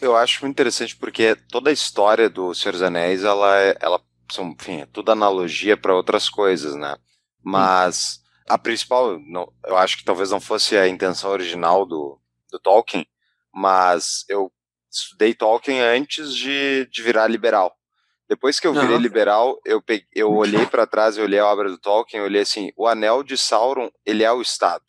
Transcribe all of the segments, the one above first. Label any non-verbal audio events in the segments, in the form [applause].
Eu acho muito interessante porque toda a história do Senhor dos Anéis, ela, é, ela são, enfim, é tudo analogia para outras coisas, né? Mas hum. a principal, não, eu acho que talvez não fosse a intenção original do, do Tolkien, mas eu estudei Tolkien antes de, de virar liberal. Depois que eu virei uhum. liberal, eu, peguei, eu [laughs] olhei para trás, eu olhei a obra do Tolkien, eu olhei assim, o Anel de Sauron, ele é o Estado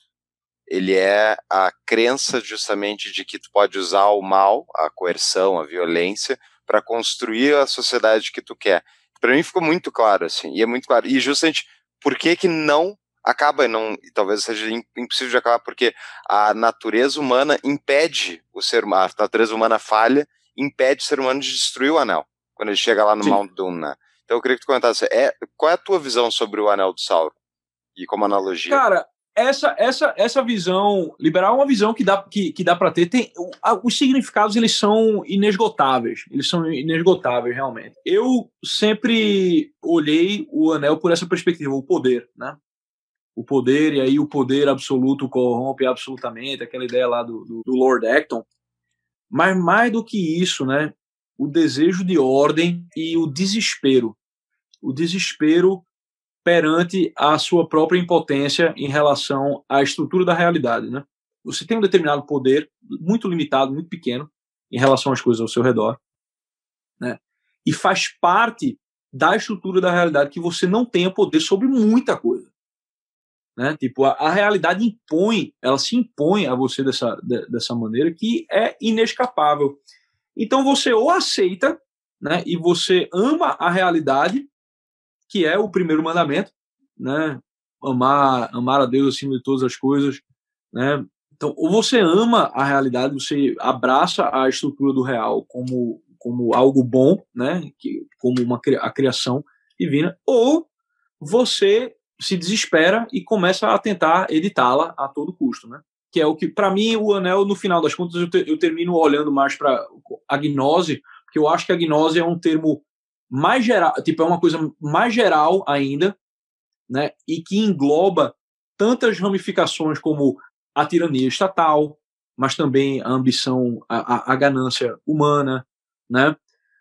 ele é a crença justamente de que tu pode usar o mal, a coerção, a violência, para construir a sociedade que tu quer. Para mim ficou muito claro, assim, e é muito claro. E justamente por que que não acaba, não, talvez seja impossível de acabar, porque a natureza humana impede o ser humano, a natureza humana falha, impede o ser humano de destruir o anel, quando ele chega lá no Mount Doom, né? Então eu queria que tu comentasse, é, qual é a tua visão sobre o anel do Sauron? E como analogia? Cara, essa, essa, essa visão liberal é uma visão que dá, que, que dá para ter. Tem, os significados eles são inesgotáveis. Eles são inesgotáveis, realmente. Eu sempre olhei o anel por essa perspectiva, o poder, né? O poder, e aí o poder absoluto corrompe absolutamente, aquela ideia lá do, do, do Lord Acton. Mas mais do que isso, né? O desejo de ordem e o desespero. O desespero perante a sua própria impotência em relação à estrutura da realidade, né? Você tem um determinado poder muito limitado, muito pequeno em relação às coisas ao seu redor, né? E faz parte da estrutura da realidade que você não tenha poder sobre muita coisa, né? Tipo a, a realidade impõe, ela se impõe a você dessa de, dessa maneira que é inescapável. Então você ou aceita, né? E você ama a realidade que é o primeiro mandamento, né? Amar, amar a Deus acima de todas as coisas, né? Então, ou você ama a realidade, você abraça a estrutura do real como como algo bom, né? Que, como uma a criação divina, ou você se desespera e começa a tentar editá-la a todo custo, né? Que é o que, para mim, o anel, no final das contas, eu, te, eu termino olhando mais para a gnose, porque eu acho que a gnose é um termo mais geral, tipo, é uma coisa mais geral ainda, né? E que engloba tantas ramificações como a tirania estatal, mas também a ambição, a, a, a ganância humana, né?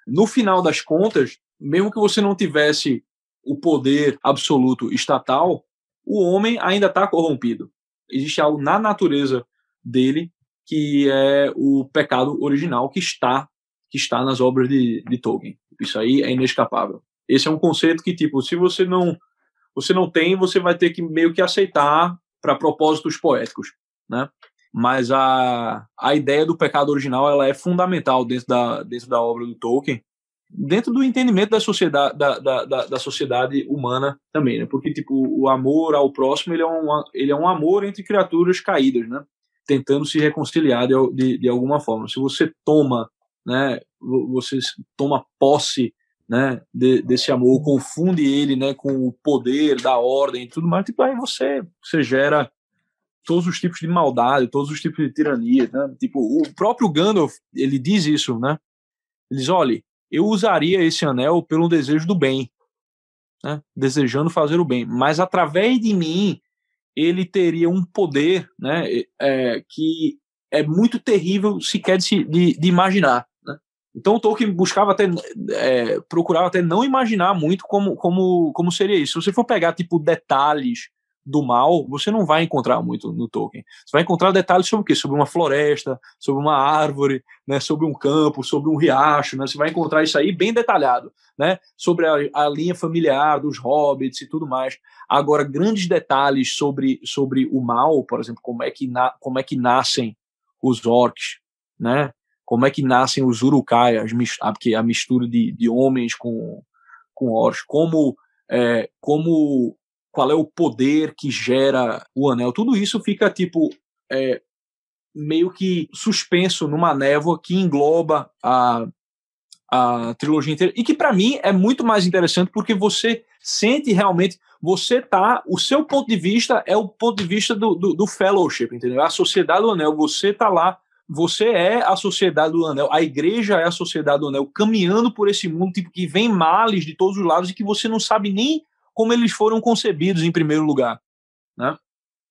No final das contas, mesmo que você não tivesse o poder absoluto estatal, o homem ainda está corrompido. Existe algo na natureza dele que é o pecado original que está que está nas obras de, de Tolkien. Isso aí é inescapável. Esse é um conceito que, tipo, se você não você não tem, você vai ter que meio que aceitar para propósitos poéticos, né? Mas a, a ideia do pecado original ela é fundamental dentro da, dentro da obra do Tolkien, dentro do entendimento da sociedade, da, da, da, da sociedade humana também, né? Porque tipo o amor ao próximo ele é um, ele é um amor entre criaturas caídas, né? Tentando se reconciliar de, de, de alguma forma. Se você toma né, você toma posse né, de, desse amor, confunde ele né, com o poder da ordem e tudo mais, tipo, aí você, você gera todos os tipos de maldade, todos os tipos de tirania, né? Tipo, o próprio Gandalf, ele diz isso, né? Ele diz, olha, eu usaria esse anel pelo desejo do bem, né? desejando fazer o bem, mas através de mim ele teria um poder né? É, que é muito terrível sequer de, de, de imaginar. Então o Tolkien buscava até, é, procurava até não imaginar muito como, como, como seria isso. Se você for pegar, tipo, detalhes do mal, você não vai encontrar muito no Tolkien. Você vai encontrar detalhes sobre o quê? Sobre uma floresta, sobre uma árvore, né, sobre um campo, sobre um riacho, né? Você vai encontrar isso aí bem detalhado, né? Sobre a, a linha familiar dos hobbits e tudo mais. Agora, grandes detalhes sobre, sobre o mal, por exemplo, como é que, na, como é que nascem os orcs, né? como é que nascem os urucaias, ah, porque a mistura de, de homens com, com orcs, como, é, como, qual é o poder que gera o anel, tudo isso fica tipo é, meio que suspenso numa névoa que engloba a, a trilogia inteira e que para mim é muito mais interessante porque você sente realmente você tá o seu ponto de vista é o ponto de vista do, do, do fellowship entendeu a sociedade do anel você tá lá você é a sociedade do anel, a igreja é a sociedade do anel, caminhando por esse mundo tipo, que vem males de todos os lados e que você não sabe nem como eles foram concebidos em primeiro lugar. Né?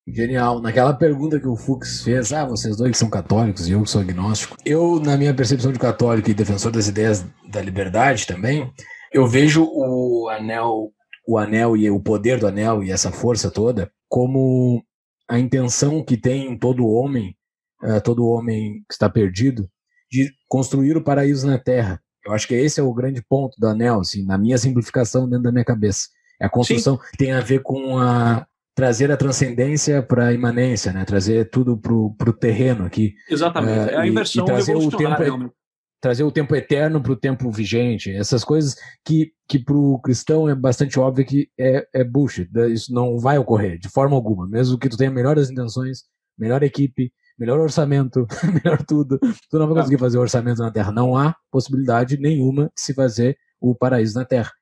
Genial. Naquela pergunta que o Fux fez, ah, vocês dois são católicos e eu sou agnóstico, eu, na minha percepção de católico e defensor das ideias da liberdade também, eu vejo o anel, o anel e o poder do anel e essa força toda como a intenção que tem em todo homem é, todo homem que está perdido, de construir o paraíso na terra. Eu acho que esse é o grande ponto do anel, assim, na minha simplificação dentro da minha cabeça. É a construção Sim. tem a ver com a trazer a transcendência para a imanência, né? Trazer tudo para o terreno aqui. Exatamente. É, é a inversão e, e trazer o tempo realmente. trazer o tempo eterno para o tempo vigente. Essas coisas que que para o cristão é bastante óbvio que é, é bullshit. Isso não vai ocorrer de forma alguma, mesmo que tu tenha melhores intenções, melhor equipe, melhor orçamento, [laughs] melhor tudo. Tu não vai conseguir fazer o orçamento na Terra. Não há possibilidade nenhuma de se fazer o paraíso na Terra.